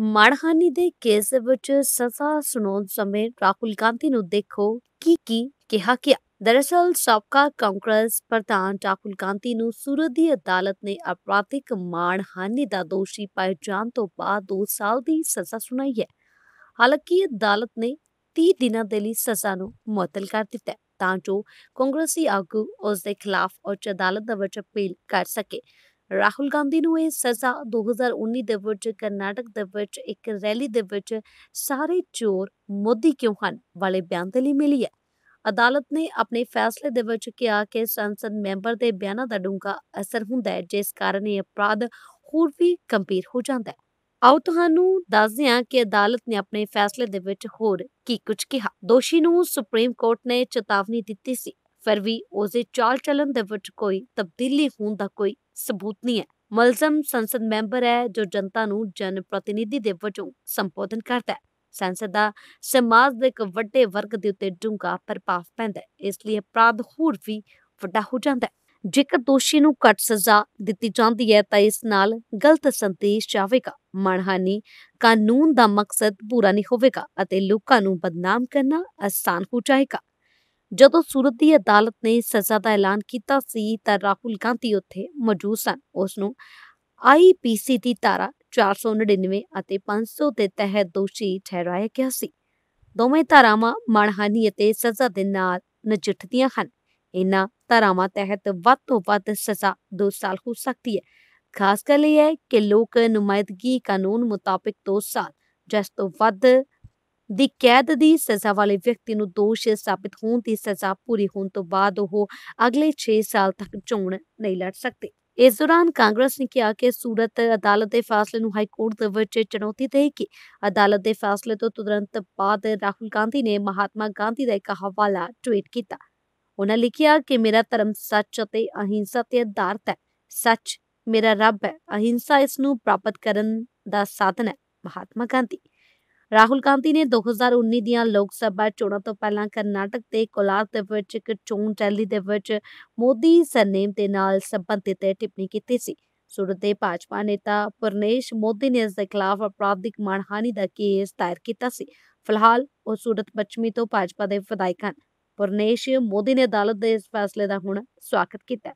ਮਾਣਹਾਨੀ ਦੇ ਕੇਸ ਵਿੱਚ ਸਜ਼ਾ ਸੁਣਾਉਣ ਸਮੇਂ ਰਾਹੁਲ ਗਾਂਧੀ ਨੂੰ ਦੇਖੋ ਕੀ ਕੀ ਕਿਹਾ ਕਿ ਦਰਅਸਲ ਸਾਬਕਾ ਕਾਂਗਰਸ ਪ੍ਰਧਾਨ ਰਾਹੁਲ ਗਾਂਧੀ ਨੂੰ ਸੂਰਤ ਦੀ ਅਦਾਲਤ ਨੇ ਅਪਰਾਧਿਕ ਮਾਣਹਾਨੀ ਦਾ ਦੋਸ਼ੀ ਪਾਏ ਜਾਣ ਤੋਂ ਬਾਅਦ 2 ਸਾਲ ਦੀ ਸਜ਼ਾ ਸੁਣਾਈ ਹੈ ਹਾਲਾਂਕਿ ਅਦਾਲਤ ਨੇ 30 ਦਿਨਾਂ ਦੇ ਲਈ ਸਜ਼ਾ ਨੂੰ ਮੁਅਤਲ ਕਰ ਦਿੱਤਾ ਤਾਂ ਜੋ ਕਾਂਗਰਸੀ ਆਗੂ ਉਸ ਦੇ ਖਿਲਾਫ ਉੱਚ ਅਦਾਲਤ ਦਾ ਵਿੱਚ ਅਪੀਲ ਕਰ ਸਕੇ ਰਾਹੁਲ ਗਾਂਧੀ ਨੂੰ ਇਹ ਸਜ਼ਾ 2019 ਦੇ ਵਿੱਚ ਕਰਨਾਟਕ ਦੇ ਵਿੱਚ ਇੱਕ ਰੈਲੀ ਦੇ ਵਿੱਚ ਸਾਰੇ ਚੋਰ ਮੋਦੀ ਕਿਉਂ ਹਨ ਵਾਲੇ ਬਿਆਨ ਦੇ ਲਈ ਮਿਲੀ ਹੈ ਅਦਾਲਤ ਨੇ ਆਪਣੇ ਫੈਸਲੇ ਦੇ ਵਿੱਚ ਕਿਹਾ ਕਿ ਸੰਸਦ ਮੈਂਬਰ ਦੇ ਬਿਆਨਾਂ ਦਾ ਡੂੰਘਾ ਅਸਰ ਹੁੰਦਾ ਹੈ ਜਿਸ ਕਾਰਨ ਇਹ ਅਪਰਾਧ ਹੋਰ ਵੀ ਗੰਭੀਰ ਹੋ ਜਾਂਦਾ ਹੈ ਆਓ ਤੁਹਾਨੂੰ ਦੱਸਦੇ ਹਾਂ ਕਿ ਅਦਾਲਤ ਨੇ ਆਪਣੇ ਫੈਸਲੇ ਦੇ ਵਿੱਚ ਹੋਰ ਕੀ ਕੁਝ ਕਿਹਾ ਦੋਸ਼ੀ ਨੂੰ ਸੁਪਰੀਮ ਕੋਰਟ ਨੇ ਚੇਤਾਵਨੀ ਦਿੱਤੀ ਸੀ ਫਿਰ ਵੀ ਉਸੇ ਚਾਲ ਚਲਨ ਦੇ ਵਿੱਚ ਕੋਈ ਤਬਦੀਲੀ ਹੋਣ ਦਾ ਕੋਈ ਸਬੂਤ ਨਹੀਂ ਹੈ ਮਲਜ਼ਮ ਸੰਸਦ ਮੈਂਬਰ ਹੈ ਜੋ ਜਨਤਾ ਨੂੰ ਜਨ ਪ੍ਰਤੀਨਿਧੀ ਦੇ ਵਜੋਂ ਸੰਬੋਧਨ ਕਰਦਾ ਹੈ ਸੰਸਦ ਦਾ ਸਮਾਜ ਦੇ ਇੱਕ ਵੱਡੇ ਵਰਗ ਦੇ ਉੱਤੇ ਡੂੰਘਾ ਪ੍ਰਭਾਵ ਪੈਂਦਾ ਹੈ ਇਸ ਲਈ ਅਪਰਾਧ ਹੋਰ ਵੀ ਵੱਡਾ ਹੋ ਜਾਂਦਾ ਹੈ ਜੇਕਰ ਦੋਸ਼ੀ ਨੂੰ ਘੱਟ ਸਜ਼ਾ ਦਿੱਤੀ ਜਾਂਦੀ ਹੈ ਤਾਂ ਇਸ ਨਾਲ ਗਲਤ ਸੰਦੇਸ਼ ਜਾਵੇਗਾ ਮਨਹਾਨੀ ਕਾਨੂੰਨ ਦਾ ਮਕਸਦ ਪੂਰਾ ਨਹੀਂ ਹੋਵੇਗਾ ਅਤੇ ਲੋਕਾਂ ਨੂੰ ਬਦਨਾਮ ਕਰਨਾ ਆਸਾਨ ਹੋ ਜਾਏਗਾ ਜਦੋਂ ਸੂਰਤ ਦੀ ਅਦਾਲਤ ਨੇ ਸਜ਼ਾ ਦਾ ਐਲਾਨ ਕੀਤਾ ਸੀ ਤਾਂ ਰਾਹੁਲ ਗਾਂਧੀ ਉੱਥੇ ਮੌਜੂਦ ਸਨ ਉਸ ਨੂੰ ਆਈਪੀਸੀ ਦੀ ਧਾਰਾ 499 ਅਤੇ 500 ਦੇ ਤਹਿਤ ਦੋਸ਼ੀ ਠਹਿਰਾਇਆ ਗਿਆ ਸੀ ਦੋਵੇਂ ਧਾਰਾਵਾਂ ਮਾਣਹਾਨੀ ਅਤੇ ਸਜ਼ਾ ਦੇ ਨਾਲ ਨਜਿੱਠਦੀਆਂ ਹਨ ਇਹਨਾਂ ਧਾਰਾਵਾਂ ਤਹਿਤ ਵੱਧ ਤੋਂ ਵੱਧ ਸਜ਼ਾ 2 ਸਾਲ ਹੋ ਸਕਦੀ ਹੈ ਖਾਸ ਕਰ ਲਈ ਹੈ ਕਿ ਲੋਕ ਨੁਮਾਇਦਗੀ ਕਾਨੂੰਨ ਮੁਤਾਬਕ 2 ਸਾਲ ਜਿਸ ਤੋਂ ਵੱਧ ਦੀ ਕੈਦ ਦੀ ਸਜ਼ਾ ਵਾਲੇ ਵਿਅਕਤੀ ਨੂੰ ਦੋਸ਼ ਸਾਬਤ ਹੋਣ ਦੀ ਸਜ਼ਾ ਪੂਰੀ ਹੋਣ ਤੋਂ ਬਾਅਦ ਉਹ ਅਗਲੇ 6 ਸਾਲ ਤੱਕ ਚੋਣ ਨਹੀਂ ਲੜ ਸਕਦੇ ਇਸ ਦੌਰਾਨ ਕਾਂਗਰਸ ਨੇ ਕਿਹਾ ਕਿ ਸੂਰਤ ਅਦਾਲਤ ਦੇ ਫੈਸਲੇ ਨੂੰ ਹਾਈ ਕੋਰਟ ਦੇ ਵਿੱਚ ਚੁਣੌਤੀ ਦੇ ਕੇ ਅਦਾਲਤ ਦੇ ਫੈਸਲੇ ਤੋਂ ਤੁਰੰਤ ਬਾਅਦ ਰਾਹੁਲ ਗਾਂਧੀ ਨੇ ਮਹਾਤਮਾ ਗਾਂਧੀ ਦਾ ਇੱਕ ਹਵਾਲਾ ਟਵੀਟ ਕੀਤਾ ਉਹਨਾਂ ਲਿਖਿਆ ਕਿ ਮੇਰਾ ਧਰਮ ਸੱਚ ਅਤੇ ਅਹਿੰਸਾ ਤੇ ਆਧਾਰਿਤ ਹੈ ਸੱਚ ਮੇਰਾ ਰੱਬ ਹੈ ਅਹਿੰਸਾ ਇਸ ਨੂੰ ਪ੍ਰਾਪਤ ਕਰਨ ਦਾ ਸਾਧਨ ਹੈ ਮਹਾਤਮਾ ਗਾਂਧੀ ਰਾਹੁਲ ਗਾਂਧੀ ਨੇ 2019 ਦੀਆਂ ਲੋਕ ਸਭਾ ਚੋਣਾਂ ਤੋਂ ਪਹਿਲਾਂ ਕਰਨਾਟਕ ਦੇ ਕੋਲਾਰ ਦੇ ਵਿੱਚ ਇੱਕ ਚੋਣ ਰੈਲੀ ਦੇ ਵਿੱਚ ਮੋਦੀ ਸਰਨੇਮ ਦੇ ਨਾਲ ਸੰਬੰਧਿਤ ਟਿੱਪਣੀ ਕੀਤੀ ਸੀ ਸੂਰਤ ਦੇ ਭਾਜਪਾ ਨੇਤਾ ਪਰਨੇਸ਼ ਮੋਦੀ ਨੇ ਇਸ ਦੇ ਖਿਲਾਫ ਅਪਰਾਧਿਕ ਮਾਨਹਾਨੀ ਦਾ ਕੇਸ ਦਾਇਰ ਕੀਤਾ ਸੀ ਫਿਲਹਾਲ ਉਹ ਸੂਰਤ ਪੱਛਮੀ ਤੋਂ ਭਾਜਪਾ ਦੇ ਵਿਧਾਇਕ ਹਨ ਪਰਨੇਸ਼ ਮੋਦੀ ਨੇ ਅਦਾਲਤ ਦੇ ਇਸ ਫੈਸਲੇ ਦਾ ਹੁਣ ਸਵਾਗਤ ਕੀਤਾ